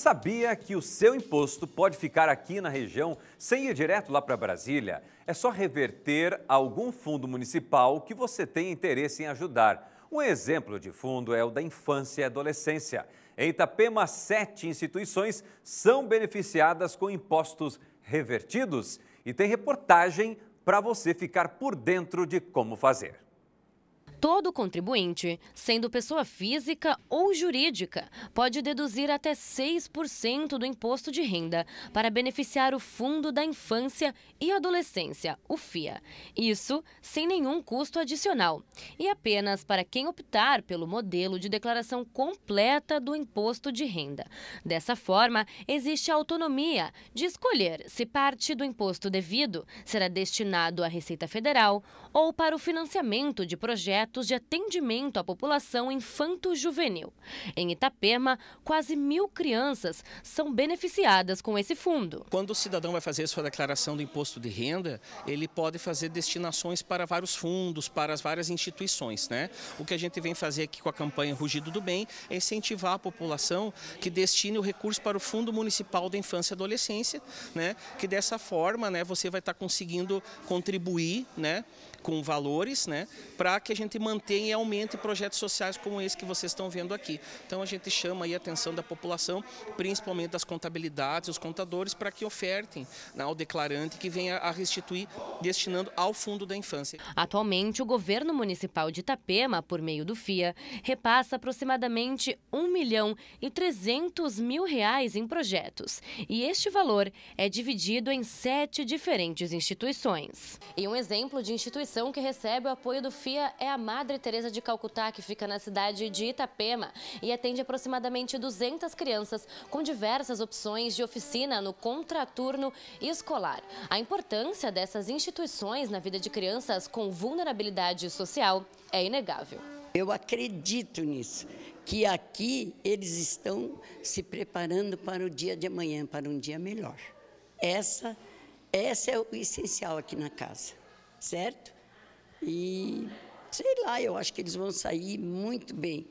Sabia que o seu imposto pode ficar aqui na região sem ir direto lá para Brasília? É só reverter algum fundo municipal que você tem interesse em ajudar. Um exemplo de fundo é o da infância e adolescência. Em Itapema, sete instituições são beneficiadas com impostos revertidos e tem reportagem para você ficar por dentro de como fazer. Todo contribuinte, sendo pessoa física ou jurídica, pode deduzir até 6% do imposto de renda para beneficiar o Fundo da Infância e Adolescência, o FIA. Isso sem nenhum custo adicional e apenas para quem optar pelo modelo de declaração completa do imposto de renda. Dessa forma, existe a autonomia de escolher se parte do imposto devido será destinado à Receita Federal ou para o financiamento de projetos projetos de atendimento à população infanto-juvenil. Em Itapema, quase mil crianças são beneficiadas com esse fundo. Quando o cidadão vai fazer sua declaração do imposto de renda, ele pode fazer destinações para vários fundos, para as várias instituições. Né? O que a gente vem fazer aqui com a campanha Rugido do Bem é incentivar a população que destine o recurso para o Fundo Municipal da Infância e Adolescência, né? que dessa forma né, você vai estar conseguindo contribuir né, com valores né, para que a gente mantém e aumente projetos sociais como esse que vocês estão vendo aqui. Então a gente chama a atenção da população, principalmente das contabilidades, os contadores, para que ofertem né, ao declarante que venha a restituir destinando ao fundo da infância. Atualmente, o governo municipal de Itapema, por meio do FIA, repassa aproximadamente 1 milhão e 300 mil reais em projetos. E este valor é dividido em sete diferentes instituições. E um exemplo de instituição que recebe o apoio do FIA é a Madre Teresa de Calcutá, que fica na cidade de Itapema e atende aproximadamente 200 crianças com diversas opções de oficina no contraturno escolar. A importância dessas instituições na vida de crianças com vulnerabilidade social é inegável. Eu acredito nisso, que aqui eles estão se preparando para o dia de amanhã, para um dia melhor. Essa, essa é o essencial aqui na casa, certo? E sei lá, eu acho que eles vão sair muito bem.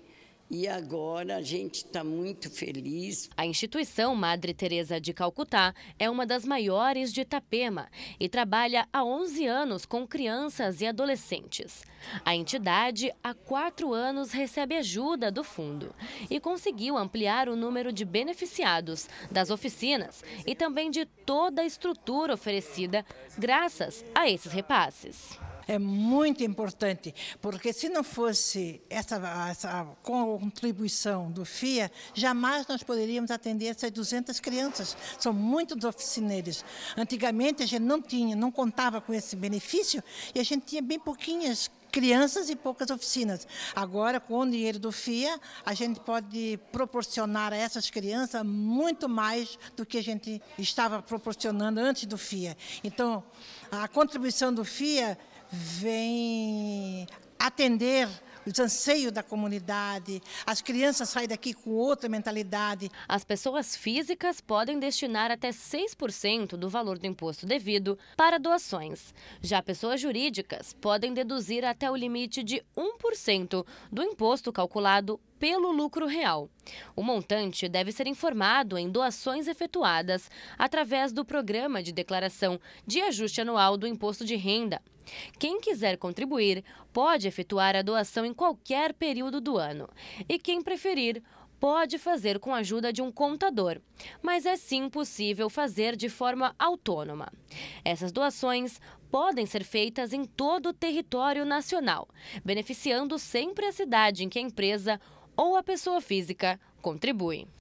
E agora a gente está muito feliz. A instituição Madre Teresa de Calcutá é uma das maiores de Itapema e trabalha há 11 anos com crianças e adolescentes. A entidade há quatro anos recebe ajuda do fundo e conseguiu ampliar o número de beneficiados das oficinas e também de toda a estrutura oferecida graças a esses repasses é muito importante, porque se não fosse essa, essa contribuição do FIA, jamais nós poderíamos atender essas 200 crianças. São muitos oficineiros. Antigamente a gente não tinha, não contava com esse benefício e a gente tinha bem pouquinhas crianças e poucas oficinas. Agora, com o dinheiro do FIA, a gente pode proporcionar a essas crianças muito mais do que a gente estava proporcionando antes do FIA. Então, a contribuição do FIA vem atender os anseios da comunidade. As crianças saem daqui com outra mentalidade. As pessoas físicas podem destinar até 6% do valor do imposto devido para doações. Já pessoas jurídicas podem deduzir até o limite de 1% do imposto calculado pelo lucro real. O montante deve ser informado em doações efetuadas através do Programa de Declaração de Ajuste Anual do Imposto de Renda. Quem quiser contribuir pode efetuar a doação em qualquer período do ano. E quem preferir, pode fazer com a ajuda de um contador, mas é sim possível fazer de forma autônoma. Essas doações podem ser feitas em todo o território nacional, beneficiando sempre a cidade em que a empresa ou a pessoa física contribui.